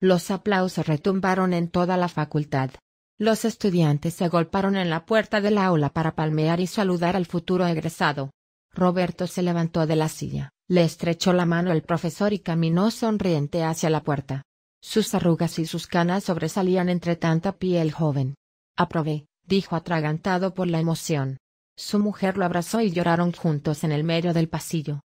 Los aplausos retumbaron en toda la facultad. Los estudiantes se agolparon en la puerta del aula para palmear y saludar al futuro egresado. Roberto se levantó de la silla, le estrechó la mano el profesor y caminó sonriente hacia la puerta. Sus arrugas y sus canas sobresalían entre tanta piel joven. Aprobé, dijo atragantado por la emoción. Su mujer lo abrazó y lloraron juntos en el medio del pasillo.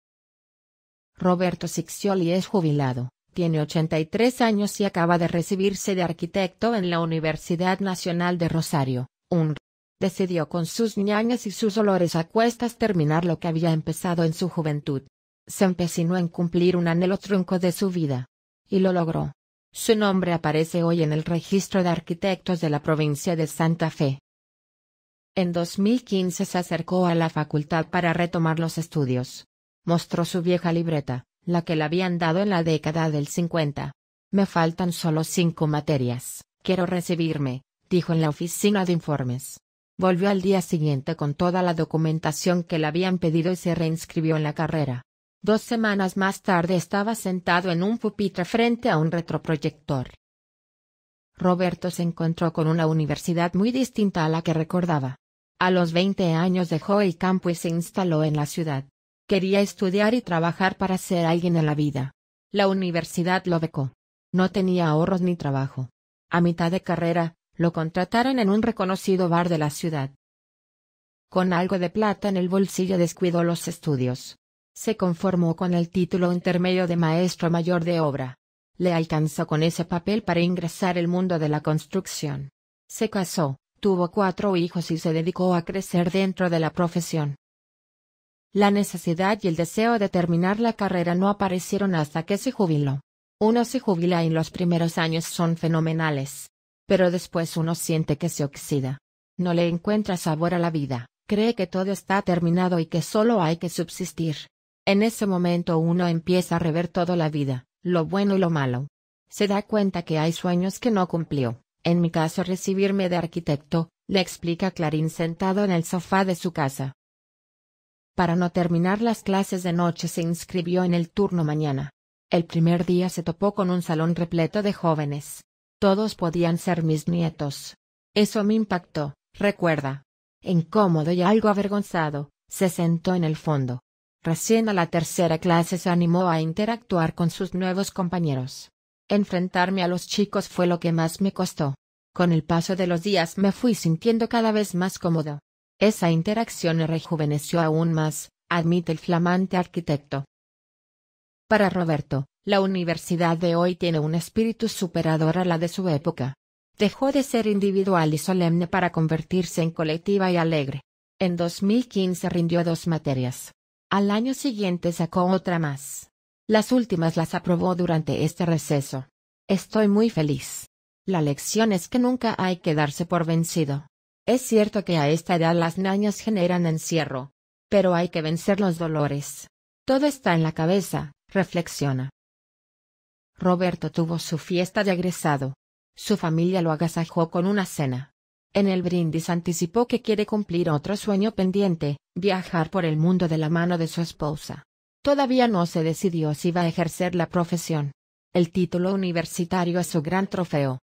Roberto Sixioli es jubilado, tiene 83 años y acaba de recibirse de arquitecto en la Universidad Nacional de Rosario, UNR. Decidió con sus ñañas y sus olores a cuestas terminar lo que había empezado en su juventud. Se empecinó en cumplir un anhelo trunco de su vida. Y lo logró. Su nombre aparece hoy en el registro de arquitectos de la provincia de Santa Fe. En 2015 se acercó a la facultad para retomar los estudios. Mostró su vieja libreta, la que le habían dado en la década del 50. Me faltan solo cinco materias, quiero recibirme, dijo en la oficina de informes. Volvió al día siguiente con toda la documentación que le habían pedido y se reinscribió en la carrera. Dos semanas más tarde estaba sentado en un pupitre frente a un retroproyector. Roberto se encontró con una universidad muy distinta a la que recordaba. A los veinte años dejó el campo y se instaló en la ciudad. Quería estudiar y trabajar para ser alguien en la vida. La universidad lo becó. No tenía ahorros ni trabajo. A mitad de carrera, lo contrataron en un reconocido bar de la ciudad. Con algo de plata en el bolsillo descuidó los estudios. Se conformó con el título intermedio de maestro mayor de obra. Le alcanzó con ese papel para ingresar el mundo de la construcción. Se casó, tuvo cuatro hijos y se dedicó a crecer dentro de la profesión. La necesidad y el deseo de terminar la carrera no aparecieron hasta que se jubiló. Uno se jubila y los primeros años son fenomenales. Pero después uno siente que se oxida. No le encuentra sabor a la vida, cree que todo está terminado y que solo hay que subsistir. En ese momento uno empieza a rever toda la vida, lo bueno y lo malo. Se da cuenta que hay sueños que no cumplió, en mi caso recibirme de arquitecto, le explica Clarín sentado en el sofá de su casa. Para no terminar las clases de noche se inscribió en el turno mañana. El primer día se topó con un salón repleto de jóvenes. Todos podían ser mis nietos. Eso me impactó, recuerda. Incómodo y algo avergonzado, se sentó en el fondo. Recién a la tercera clase se animó a interactuar con sus nuevos compañeros. Enfrentarme a los chicos fue lo que más me costó. Con el paso de los días me fui sintiendo cada vez más cómodo. Esa interacción rejuveneció aún más, admite el flamante arquitecto. Para Roberto, la universidad de hoy tiene un espíritu superador a la de su época. Dejó de ser individual y solemne para convertirse en colectiva y alegre. En 2015 rindió dos materias. Al año siguiente sacó otra más. Las últimas las aprobó durante este receso. Estoy muy feliz. La lección es que nunca hay que darse por vencido. Es cierto que a esta edad las nañas generan encierro. Pero hay que vencer los dolores. Todo está en la cabeza, reflexiona. Roberto tuvo su fiesta de egresado. Su familia lo agasajó con una cena. En el brindis anticipó que quiere cumplir otro sueño pendiente, viajar por el mundo de la mano de su esposa. Todavía no se decidió si va a ejercer la profesión. El título universitario es su gran trofeo.